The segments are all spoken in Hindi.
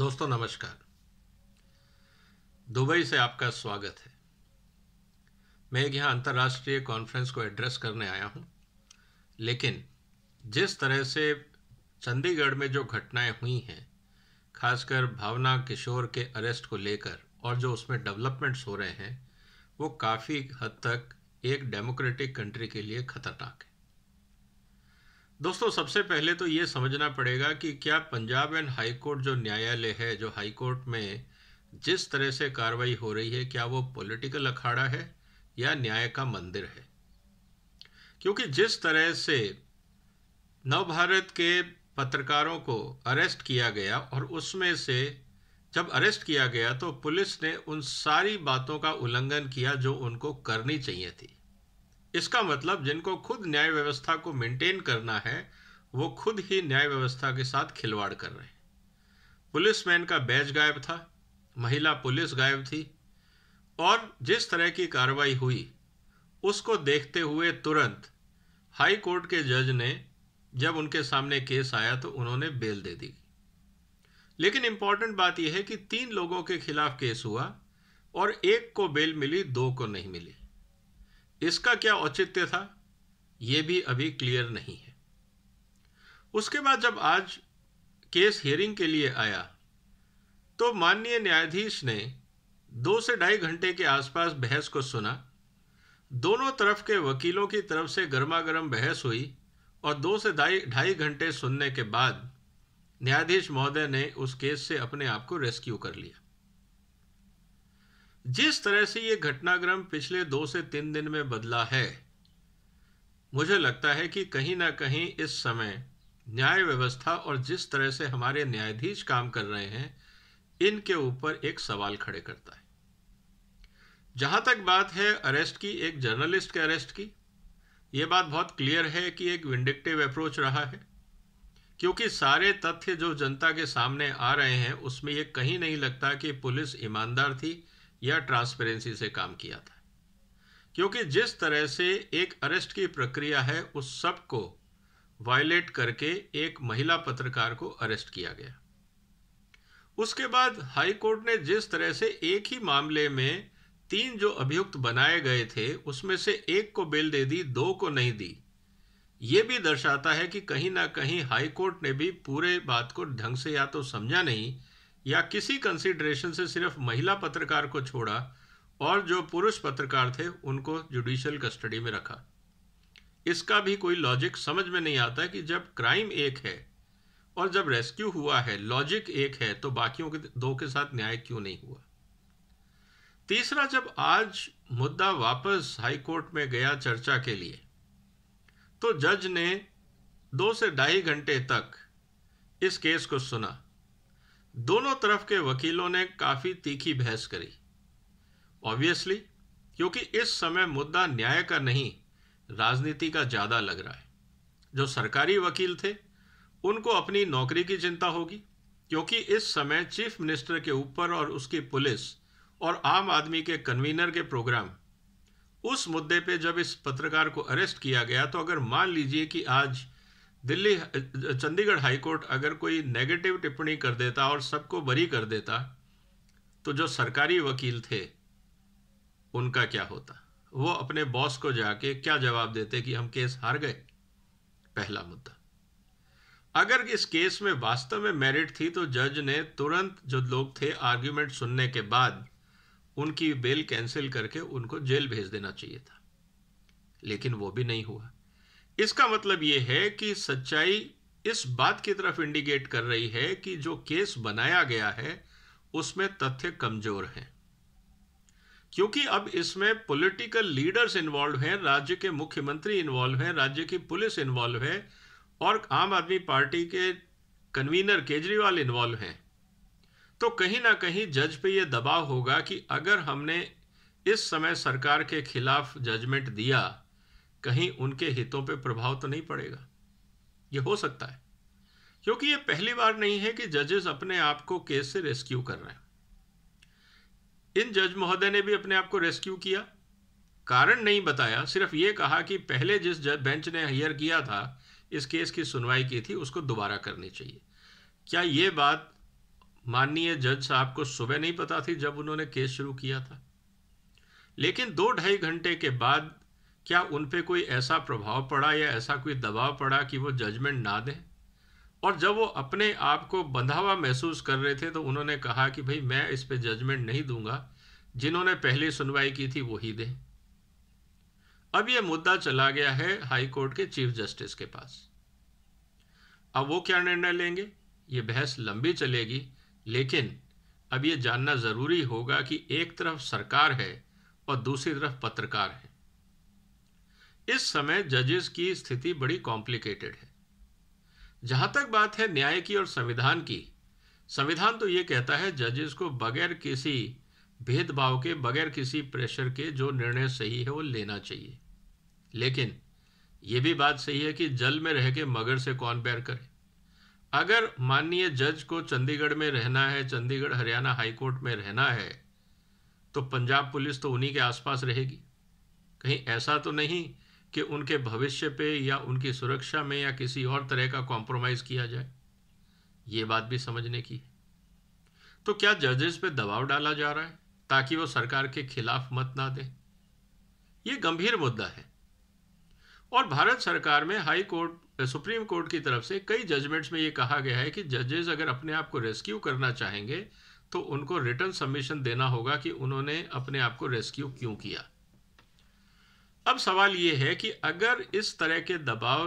दोस्तों नमस्कार दुबई से आपका स्वागत है मैं एक यहाँ अंतर्राष्ट्रीय कॉन्फ्रेंस को एड्रेस करने आया हूँ लेकिन जिस तरह से चंडीगढ़ में जो घटनाएं हुई हैं खासकर भावना किशोर के अरेस्ट को लेकर और जो उसमें डेवलपमेंट्स हो रहे हैं वो काफ़ी हद तक एक डेमोक्रेटिक कंट्री के लिए खतरनाक है दोस्तों सबसे पहले तो ये समझना पड़ेगा कि क्या पंजाब एंड हाई कोर्ट जो न्यायालय है जो हाई कोर्ट में जिस तरह से कार्रवाई हो रही है क्या वो पॉलिटिकल अखाड़ा है या न्याय का मंदिर है क्योंकि जिस तरह से नवभारत के पत्रकारों को अरेस्ट किया गया और उसमें से जब अरेस्ट किया गया तो पुलिस ने उन सारी बातों का उल्लंघन किया जो उनको करनी चाहिए थी इसका मतलब जिनको खुद न्याय व्यवस्था को मेंटेन करना है वो खुद ही न्याय व्यवस्था के साथ खिलवाड़ कर रहे हैं पुलिसमैन का बैज गायब था महिला पुलिस गायब थी और जिस तरह की कार्रवाई हुई उसको देखते हुए तुरंत हाई कोर्ट के जज ने जब उनके सामने केस आया तो उन्होंने बेल दे दी लेकिन इम्पॉर्टेंट बात यह है कि तीन लोगों के खिलाफ केस हुआ और एक को बेल मिली दो को नहीं मिली इसका क्या औचित्य था यह भी अभी क्लियर नहीं है उसके बाद जब आज केस हियरिंग के लिए आया तो माननीय न्यायाधीश ने दो से ढाई घंटे के आसपास बहस को सुना दोनों तरफ के वकीलों की तरफ से गर्मा गर्म बहस हुई और दो से ढाई ढाई घंटे सुनने के बाद न्यायाधीश महोदय ने उस केस से अपने आप को रेस्क्यू कर लिया जिस तरह से ये घटनाक्रम पिछले दो से तीन दिन में बदला है मुझे लगता है कि कहीं ना कहीं इस समय न्याय व्यवस्था और जिस तरह से हमारे न्यायाधीश काम कर रहे हैं इनके ऊपर एक सवाल खड़े करता है जहां तक बात है अरेस्ट की एक जर्नलिस्ट के अरेस्ट की यह बात बहुत क्लियर है कि एक विंडिक्टिव अप्रोच रहा है क्योंकि सारे तथ्य जो जनता के सामने आ रहे हैं उसमें यह कहीं नहीं लगता कि पुलिस ईमानदार थी या ट्रांसपेरेंसी से काम किया था क्योंकि जिस तरह से एक अरेस्ट की प्रक्रिया है उस सब को वायलेट करके एक महिला पत्रकार को अरेस्ट किया गया उसके बाद हाई कोर्ट ने जिस तरह से एक ही मामले में तीन जो अभियुक्त बनाए गए थे उसमें से एक को बेल दे दी दो को नहीं दी ये भी दर्शाता है कि कहीं ना कहीं हाई कोर्ट ने भी पूरे बात को ढंग से या तो समझा नहीं या किसी कंसिडरेशन से सिर्फ महिला पत्रकार को छोड़ा और जो पुरुष पत्रकार थे उनको जुडिशियल कस्टडी में रखा इसका भी कोई लॉजिक समझ में नहीं आता कि जब क्राइम एक है और जब रेस्क्यू हुआ है लॉजिक एक है तो बाकियों के दो के साथ न्याय क्यों नहीं हुआ तीसरा जब आज मुद्दा वापस हाई कोर्ट में गया चर्चा के लिए तो जज ने दो से ढाई घंटे तक इस केस को सुना दोनों तरफ के वकीलों ने काफ़ी तीखी बहस करी ऑब्वियसली क्योंकि इस समय मुद्दा न्याय का नहीं राजनीति का ज़्यादा लग रहा है जो सरकारी वकील थे उनको अपनी नौकरी की चिंता होगी क्योंकि इस समय चीफ मिनिस्टर के ऊपर और उसकी पुलिस और आम आदमी के कन्वीनर के प्रोग्राम उस मुद्दे पे जब इस पत्रकार को अरेस्ट किया गया तो अगर मान लीजिए कि आज दिल्ली चंडीगढ़ हाईकोर्ट अगर कोई नेगेटिव टिप्पणी कर देता और सबको बरी कर देता तो जो सरकारी वकील थे उनका क्या होता वो अपने बॉस को जाके क्या जवाब देते कि हम केस हार गए पहला मुद्दा अगर इस केस में वास्तव में मेरिट थी तो जज ने तुरंत जो लोग थे आर्ग्यूमेंट सुनने के बाद उनकी बेल कैंसिल करके उनको जेल भेज देना चाहिए था लेकिन वो भी नहीं हुआ इसका मतलब ये है कि सच्चाई इस बात की तरफ इंडिकेट कर रही है कि जो केस बनाया गया है उसमें तथ्य कमजोर हैं क्योंकि अब इसमें पॉलिटिकल लीडर्स इन्वॉल्व हैं राज्य के मुख्यमंत्री इन्वॉल्व हैं राज्य की पुलिस इन्वॉल्व है और आम आदमी पार्टी के कन्वीनर केजरीवाल इन्वॉल्व हैं तो कहीं ना कहीं जज पे यह दबाव होगा कि अगर हमने इस समय सरकार के खिलाफ जजमेंट दिया कहीं उनके हितों पर प्रभाव तो नहीं पड़ेगा ये हो सकता है क्योंकि ये पहली बार नहीं है कि जजेस अपने आप को केस से रेस्क्यू कर रहे हैं इन जज महोदय ने भी अपने आप को रेस्क्यू किया कारण नहीं बताया सिर्फ ये कहा कि पहले जिस जज बेंच ने हियर किया था इस केस की सुनवाई की थी उसको दोबारा करनी चाहिए क्या ये बात माननीय जज साहब को सुबह नहीं पता थी जब उन्होंने केस शुरू किया था लेकिन दो ढाई घंटे के बाद क्या उन पर कोई ऐसा प्रभाव पड़ा या ऐसा कोई दबाव पड़ा कि वो जजमेंट ना दें और जब वो अपने आप को बंधावा महसूस कर रहे थे तो उन्होंने कहा कि भाई मैं इस पर जजमेंट नहीं दूंगा जिन्होंने पहले सुनवाई की थी वो ही दें अब ये मुद्दा चला गया है हाई कोर्ट के चीफ जस्टिस के पास अब वो क्या निर्णय लेंगे ये बहस लंबी चलेगी लेकिन अब ये जानना ज़रूरी होगा कि एक तरफ सरकार है और दूसरी तरफ पत्रकार है इस समय जजेस की स्थिति बड़ी कॉम्प्लिकेटेड है जहां तक बात है न्याय की और संविधान की संविधान तो ये कहता है जजेस को बगैर किसी भेदभाव के बगैर किसी प्रेशर के जो निर्णय सही है वो लेना चाहिए लेकिन ये भी बात सही है कि जल में रह के मगर से कौन बैर करे अगर माननीय जज को चंडीगढ़ में रहना है चंडीगढ़ हरियाणा हाईकोर्ट में रहना है तो पंजाब पुलिस तो उन्हीं के आसपास रहेगी कहीं ऐसा तो नहीं कि उनके भविष्य पे या उनकी सुरक्षा में या किसी और तरह का कॉम्प्रोमाइज़ किया जाए ये बात भी समझने की है तो क्या जजेस पे दबाव डाला जा रहा है ताकि वो सरकार के खिलाफ मत ना दें ये गंभीर मुद्दा है और भारत सरकार में हाई कोर्ट सुप्रीम कोर्ट की तरफ से कई जजमेंट्स में ये कहा गया है कि जजेस अगर अपने आप को रेस्क्यू करना चाहेंगे तो उनको रिटर्न सबमिशन देना होगा कि उन्होंने अपने आप को रेस्क्यू क्यों किया अब सवाल ये है कि अगर इस तरह के दबाव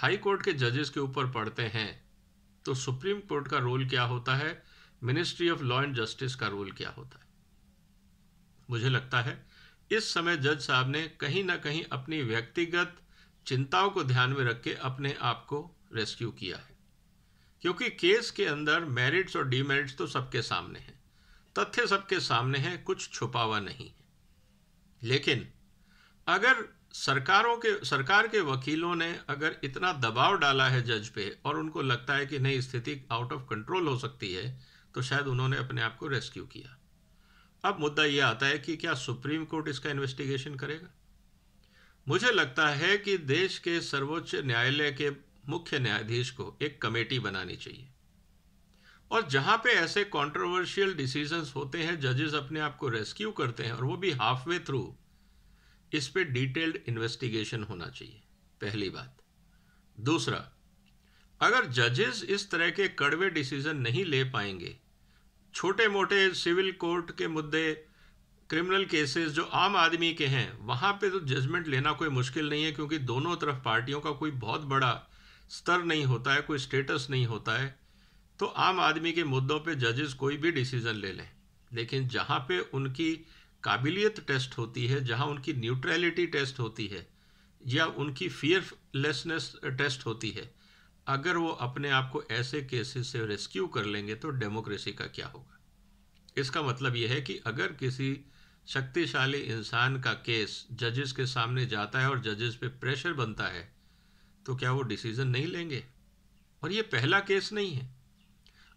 हाई कोर्ट के जजेस के ऊपर पड़ते हैं तो सुप्रीम कोर्ट का रोल क्या होता है ministry of law and justice का रोल क्या होता है मुझे लगता है इस समय जज साहब ने कहीं ना कहीं अपनी व्यक्तिगत चिंताओं को ध्यान में रख के अपने आप को रेस्क्यू किया है क्योंकि केस के अंदर मेरिट्स और डीमेरिट्स तो सबके सामने हैं तथ्य सबके सामने हैं कुछ छुपावा नहीं है लेकिन अगर सरकारों के सरकार के वकीलों ने अगर इतना दबाव डाला है जज पे और उनको लगता है कि नहीं स्थिति आउट ऑफ कंट्रोल हो सकती है तो शायद उन्होंने अपने आप को रेस्क्यू किया अब मुद्दा यह आता है कि क्या सुप्रीम कोर्ट इसका इन्वेस्टिगेशन करेगा मुझे लगता है कि देश के सर्वोच्च न्यायालय के मुख्य न्यायाधीश को एक कमेटी बनानी चाहिए और जहां पे ऐसे कंट्रोवर्शियल डिसीजंस होते हैं जजेस अपने आप को रेस्क्यू करते हैं और वो भी हाफ वे थ्रू इस पे डिटेल्ड इन्वेस्टिगेशन होना चाहिए पहली बात दूसरा अगर जजेस इस तरह के कड़वे डिसीजन नहीं ले पाएंगे छोटे मोटे सिविल कोर्ट के मुद्दे क्रिमिनल केसेस जो आम आदमी के हैं वहाँ पे तो जजमेंट लेना कोई मुश्किल नहीं है क्योंकि दोनों तरफ पार्टियों का कोई बहुत बड़ा स्तर नहीं होता है कोई स्टेटस नहीं होता है तो आम आदमी के मुद्दों पे जजेस कोई भी डिसीजन ले लें लेकिन जहाँ पे उनकी काबिलियत टेस्ट होती है जहां उनकी न्यूट्रलिटी टेस्ट होती है या उनकी फियरलेसनेस टेस्ट होती है अगर वो अपने आप को ऐसे केसेस से रेस्क्यू कर लेंगे तो डेमोक्रेसी का क्या होगा इसका मतलब यह है कि अगर किसी शक्तिशाली इंसान का केस जजेस के सामने जाता है और जजेस पे प्रेशर बनता है तो क्या वो डिसीजन नहीं लेंगे और ये पहला केस नहीं है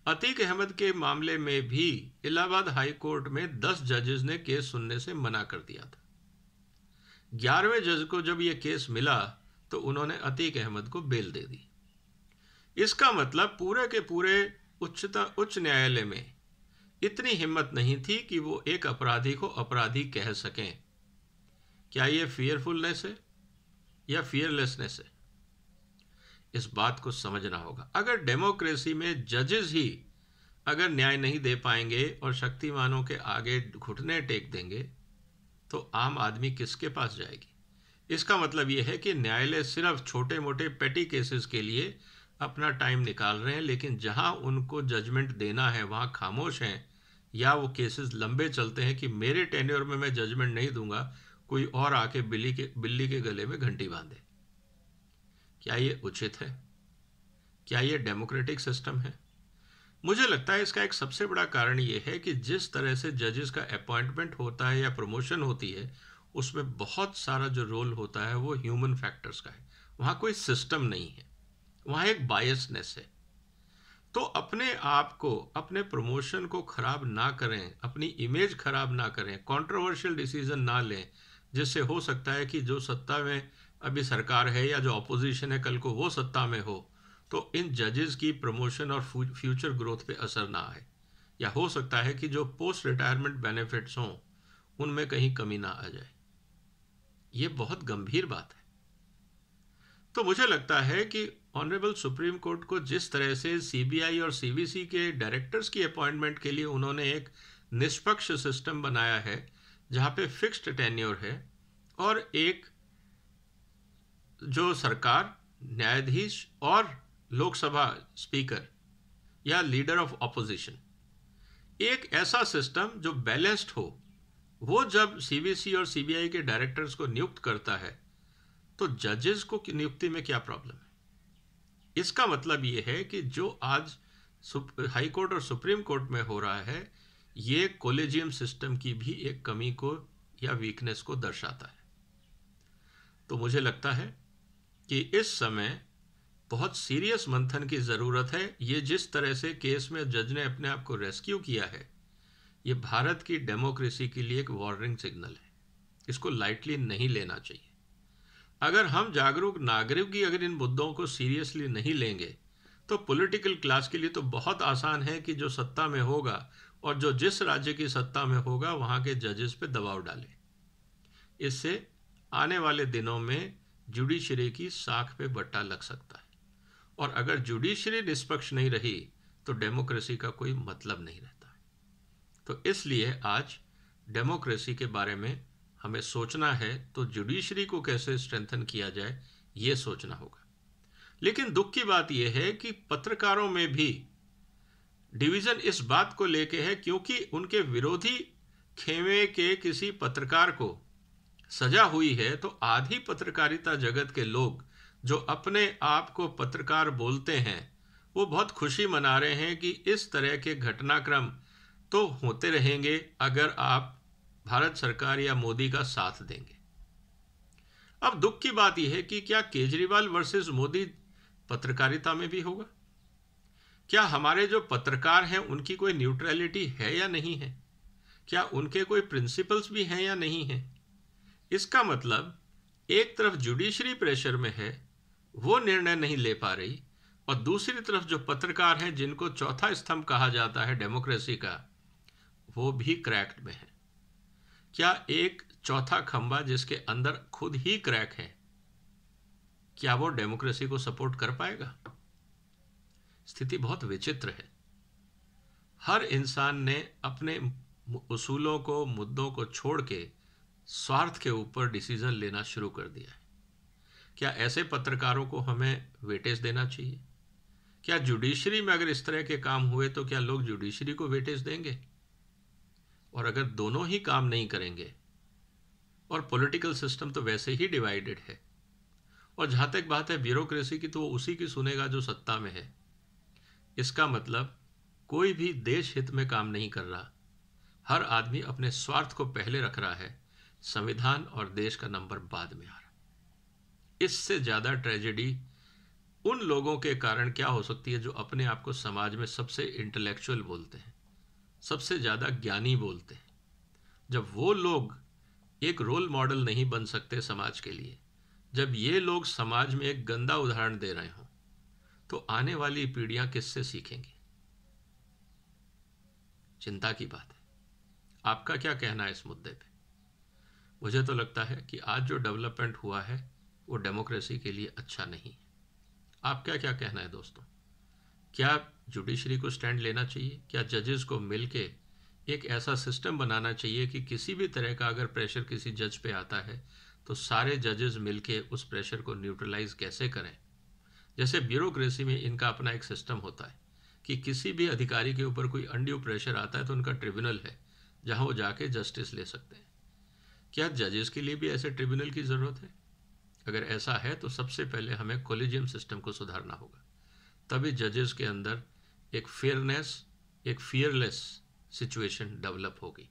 अतीक अहमद के मामले में भी इलाहाबाद हाई कोर्ट में दस जजेस ने केस सुनने से मना कर दिया था ग्यारहवें जज को जब यह केस मिला तो उन्होंने अतीक अहमद को बेल दे दी इसका मतलब पूरे के पूरे उच्चता उच्च न्यायालय में इतनी हिम्मत नहीं थी कि वो एक अपराधी को अपराधी कह सकें क्या ये फियरफुलनेस है या फियरलेसनेस है इस बात को समझना होगा अगर डेमोक्रेसी में जजेस ही अगर न्याय नहीं दे पाएंगे और शक्तिमानों के आगे घुटने टेक देंगे तो आम आदमी किसके पास जाएगी इसका मतलब यह है कि न्यायालय सिर्फ छोटे मोटे पेटी केसेस के लिए अपना टाइम निकाल रहे हैं लेकिन जहां उनको जजमेंट देना है वहां खामोश हैं या वो केसेस लंबे चलते हैं कि मेरे टेन्योर में मैं जजमेंट नहीं दूंगा कोई और आके बिल्ली के बिल्ली के गले में घंटी बांधे क्या ये उचित है क्या ये डेमोक्रेटिक सिस्टम है मुझे लगता है इसका एक सबसे बड़ा कारण ये है कि जिस तरह से जजेस का अपॉइंटमेंट होता है या प्रमोशन होती है उसमें बहुत सारा जो रोल होता है वो ह्यूमन फैक्टर्स का है वहाँ कोई सिस्टम नहीं है वहाँ एक बायसनेस है तो अपने आप को अपने प्रमोशन को खराब ना करें अपनी इमेज खराब ना करें कंट्रोवर्शियल डिसीजन ना लें जिससे हो सकता है कि जो सत्ता में अभी सरकार है या जो अपोजिशन है कल को वो सत्ता में हो तो इन जजेस की प्रमोशन और फ्यूचर ग्रोथ पे असर ना आए या हो सकता है कि जो पोस्ट रिटायरमेंट बेनिफिट्स हों उनमें कहीं कमी ना आ जाए ये बहुत गंभीर बात है तो मुझे लगता है कि ऑनरेबल सुप्रीम कोर्ट को जिस तरह से सीबीआई और सीबीसी के डायरेक्टर्स की अपॉइंटमेंट के लिए उन्होंने एक निष्पक्ष सिस्टम बनाया है जहाँ पे फिक्स्ड टेन्योर है और एक जो सरकार न्यायाधीश और लोकसभा स्पीकर या लीडर ऑफ ऑपोजिशन एक ऐसा सिस्टम जो बैलेंस्ड हो वो जब सीबीसी और सीबीआई के डायरेक्टर्स को नियुक्त करता है तो जजेस को नियुक्ति में क्या प्रॉब्लम है इसका मतलब ये है कि जो आज हाई कोर्ट और सुप्रीम कोर्ट में हो रहा है ये कोलेजियम सिस्टम की भी एक कमी को या वीकनेस को दर्शाता है तो मुझे लगता है कि इस समय बहुत सीरियस मंथन की ज़रूरत है ये जिस तरह से केस में जज ने अपने आप को रेस्क्यू किया है ये भारत की डेमोक्रेसी के लिए एक वार्निंग सिग्नल है इसको लाइटली नहीं लेना चाहिए अगर हम जागरूक नागरिक की अगर इन मुद्दों को सीरियसली नहीं लेंगे तो पॉलिटिकल क्लास के लिए तो बहुत आसान है कि जो सत्ता में होगा और जो जिस राज्य की सत्ता में होगा वहाँ के जजेस पे दबाव डालें इससे आने वाले दिनों में जुडिशरी की साख पे बट्टा लग सकता है और अगर जुडिशरी निष्पक्ष नहीं रही तो डेमोक्रेसी का कोई मतलब नहीं रहता तो इसलिए आज डेमोक्रेसी के बारे में हमें सोचना है तो जुडिशरी को कैसे स्ट्रेंथन किया जाए ये सोचना होगा लेकिन दुख की बात यह है कि पत्रकारों में भी डिवीजन इस बात को लेके है क्योंकि उनके विरोधी खेमे के किसी पत्रकार को सजा हुई है तो आधी पत्रकारिता जगत के लोग जो अपने आप को पत्रकार बोलते हैं वो बहुत खुशी मना रहे हैं कि इस तरह के घटनाक्रम तो होते रहेंगे अगर आप भारत सरकार या मोदी का साथ देंगे अब दुख की बात यह है कि क्या केजरीवाल वर्सेस मोदी पत्रकारिता में भी होगा क्या हमारे जो पत्रकार हैं उनकी कोई न्यूट्रलिटी है या नहीं है क्या उनके कोई प्रिंसिपल्स भी हैं या नहीं हैं इसका मतलब एक तरफ जुडिशरी प्रेशर में है वो निर्णय नहीं ले पा रही और दूसरी तरफ जो पत्रकार हैं जिनको चौथा स्तंभ कहा जाता है डेमोक्रेसी का वो भी क्रैक्ड में है क्या एक चौथा खंबा जिसके अंदर खुद ही क्रैक है क्या वो डेमोक्रेसी को सपोर्ट कर पाएगा स्थिति बहुत विचित्र है हर इंसान ने अपने उसूलों को मुद्दों को छोड़ के स्वार्थ के ऊपर डिसीजन लेना शुरू कर दिया है क्या ऐसे पत्रकारों को हमें वेटेज देना चाहिए क्या जुडिशरी में अगर इस तरह के काम हुए तो क्या लोग जुडिशरी को वेटेज देंगे और अगर दोनों ही काम नहीं करेंगे और पॉलिटिकल सिस्टम तो वैसे ही डिवाइडेड है और जहाँ तक बात है ब्यूरोक्रेसी की तो वो उसी की सुनेगा जो सत्ता में है इसका मतलब कोई भी देश हित में काम नहीं कर रहा हर आदमी अपने स्वार्थ को पहले रख रहा है संविधान और देश का नंबर बाद में आ रहा इससे ज़्यादा ट्रेजेडी उन लोगों के कारण क्या हो सकती है जो अपने आप को समाज में सबसे इंटेलेक्चुअल बोलते हैं सबसे ज़्यादा ज्ञानी बोलते हैं जब वो लोग एक रोल मॉडल नहीं बन सकते समाज के लिए जब ये लोग समाज में एक गंदा उदाहरण दे रहे हों तो आने वाली पीढ़ियां किससे सीखेंगी चिंता की बात है आपका क्या कहना है इस मुद्दे पे मुझे तो लगता है कि आज जो डेवलपमेंट हुआ है वो डेमोक्रेसी के लिए अच्छा नहीं आप क्या क्या कहना है दोस्तों क्या जुडिशरी को स्टैंड लेना चाहिए क्या जजेस को मिल के एक ऐसा सिस्टम बनाना चाहिए कि किसी भी तरह का अगर प्रेशर किसी जज पे आता है तो सारे जजेस मिलके उस प्रेशर को न्यूट्रलाइज कैसे करें जैसे ब्यूरोक्रेसी में इनका अपना एक सिस्टम होता है कि किसी भी अधिकारी के ऊपर कोई अंडियो प्रेशर आता है तो उनका ट्रिब्यूनल है जहां वो जाके जस्टिस ले सकते हैं क्या जजेस के लिए भी ऐसे ट्रिब्यूनल की ज़रूरत है अगर ऐसा है तो सबसे पहले हमें कोलिजियम सिस्टम को सुधारना होगा तभी जजेस के अंदर एक फेयरनेस एक फियरलेस सिचुएशन डेवलप होगी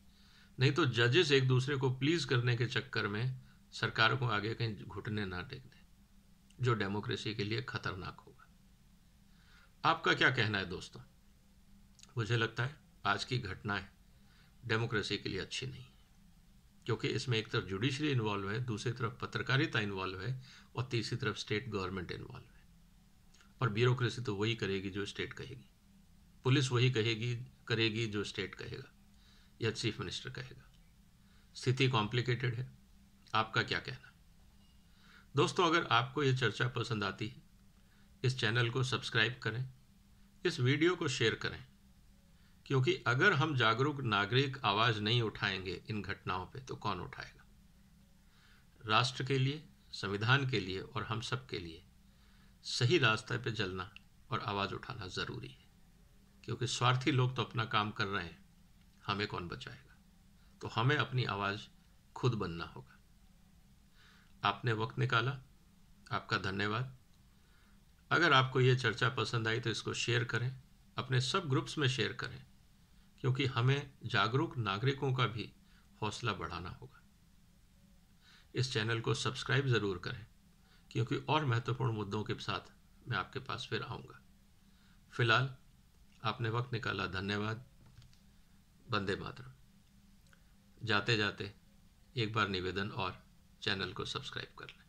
नहीं तो जजेस एक दूसरे को प्लीज करने के चक्कर में सरकार को आगे कहीं घुटने ना टेक दें जो डेमोक्रेसी के लिए खतरनाक होगा आपका क्या कहना है दोस्तों मुझे लगता है आज की घटनाएं डेमोक्रेसी के लिए अच्छी नहीं क्योंकि इसमें एक तरफ जुडिशरी इन्वॉल्व है दूसरी तरफ पत्रकारिता इन्वॉल्व है और तीसरी तरफ स्टेट गवर्नमेंट इन्वॉल्व है और ब्यूरोक्रेसी तो वही करेगी जो स्टेट कहेगी पुलिस वही कहेगी करेगी जो स्टेट कहेगा या चीफ मिनिस्टर कहेगा स्थिति कॉम्प्लिकेटेड है आपका क्या कहना दोस्तों अगर आपको ये चर्चा पसंद आती है इस चैनल को सब्सक्राइब करें इस वीडियो को शेयर करें क्योंकि अगर हम जागरूक नागरिक आवाज नहीं उठाएंगे इन घटनाओं पे तो कौन उठाएगा राष्ट्र के लिए संविधान के लिए और हम सब के लिए सही रास्ते पे चलना और आवाज़ उठाना ज़रूरी है क्योंकि स्वार्थी लोग तो अपना काम कर रहे हैं हमें कौन बचाएगा तो हमें अपनी आवाज़ खुद बनना होगा आपने वक्त निकाला आपका धन्यवाद अगर आपको ये चर्चा पसंद आई तो इसको शेयर करें अपने सब ग्रुप्स में शेयर करें क्योंकि हमें जागरूक नागरिकों का भी हौसला बढ़ाना होगा इस चैनल को सब्सक्राइब ज़रूर करें क्योंकि और महत्वपूर्ण मुद्दों के साथ मैं आपके पास फिर आऊँगा फिलहाल आपने वक्त निकाला धन्यवाद बंदे मातर जाते जाते एक बार निवेदन और चैनल को सब्सक्राइब कर लें